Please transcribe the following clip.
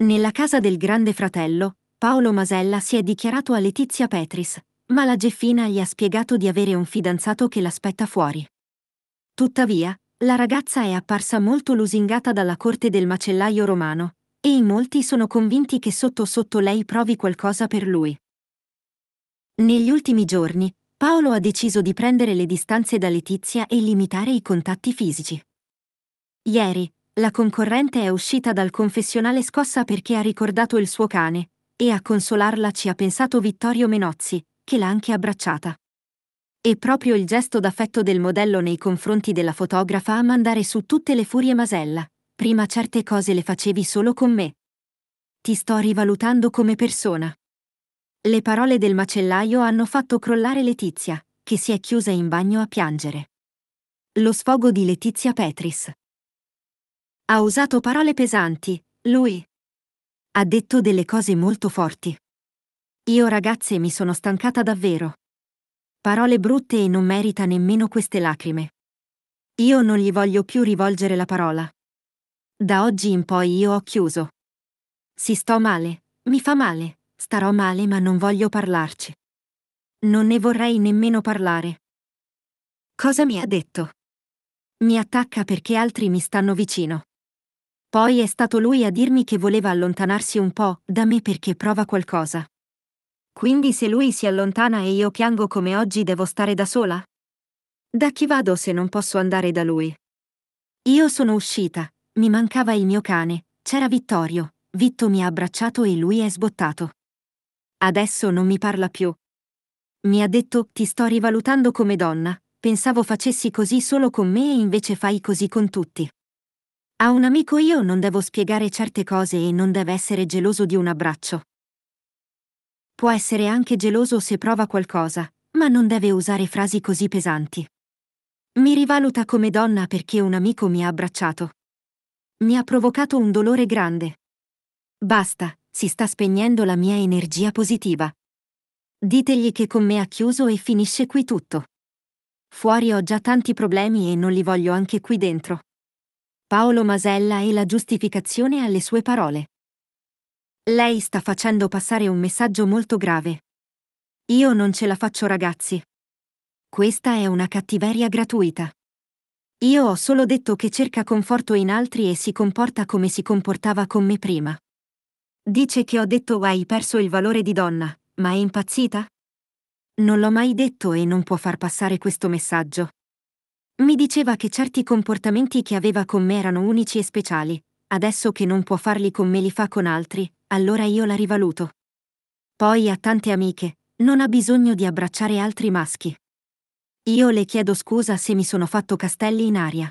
Nella casa del grande fratello, Paolo Masella si è dichiarato a Letizia Petris, ma la Geffina gli ha spiegato di avere un fidanzato che l'aspetta fuori. Tuttavia, la ragazza è apparsa molto lusingata dalla corte del macellaio romano, e in molti sono convinti che sotto sotto lei provi qualcosa per lui. Negli ultimi giorni, Paolo ha deciso di prendere le distanze da Letizia e limitare i contatti fisici. Ieri, la concorrente è uscita dal confessionale scossa perché ha ricordato il suo cane, e a consolarla ci ha pensato Vittorio Menozzi, che l'ha anche abbracciata. E proprio il gesto d'affetto del modello nei confronti della fotografa a mandare su tutte le furie Masella. Prima certe cose le facevi solo con me. Ti sto rivalutando come persona. Le parole del macellaio hanno fatto crollare Letizia, che si è chiusa in bagno a piangere. Lo sfogo di Letizia Petris. Ha usato parole pesanti, lui. Ha detto delle cose molto forti. Io ragazze mi sono stancata davvero. Parole brutte e non merita nemmeno queste lacrime. Io non gli voglio più rivolgere la parola. Da oggi in poi io ho chiuso. Si sto male, mi fa male. Starò male ma non voglio parlarci. Non ne vorrei nemmeno parlare. Cosa mi ha detto? Mi attacca perché altri mi stanno vicino. Poi è stato lui a dirmi che voleva allontanarsi un po' da me perché prova qualcosa. Quindi se lui si allontana e io piango come oggi devo stare da sola? Da chi vado se non posso andare da lui? Io sono uscita, mi mancava il mio cane, c'era Vittorio, Vitto mi ha abbracciato e lui è sbottato. Adesso non mi parla più. Mi ha detto ti sto rivalutando come donna, pensavo facessi così solo con me e invece fai così con tutti. A un amico io non devo spiegare certe cose e non deve essere geloso di un abbraccio. Può essere anche geloso se prova qualcosa, ma non deve usare frasi così pesanti. Mi rivaluta come donna perché un amico mi ha abbracciato. Mi ha provocato un dolore grande. Basta, si sta spegnendo la mia energia positiva. Ditegli che con me ha chiuso e finisce qui tutto. Fuori ho già tanti problemi e non li voglio anche qui dentro. Paolo Masella e la giustificazione alle sue parole. Lei sta facendo passare un messaggio molto grave. Io non ce la faccio ragazzi. Questa è una cattiveria gratuita. Io ho solo detto che cerca conforto in altri e si comporta come si comportava con me prima. Dice che ho detto hai perso il valore di donna, ma è impazzita? Non l'ho mai detto e non può far passare questo messaggio. Mi diceva che certi comportamenti che aveva con me erano unici e speciali, adesso che non può farli con me li fa con altri, allora io la rivaluto. Poi ha tante amiche, non ha bisogno di abbracciare altri maschi. Io le chiedo scusa se mi sono fatto castelli in aria.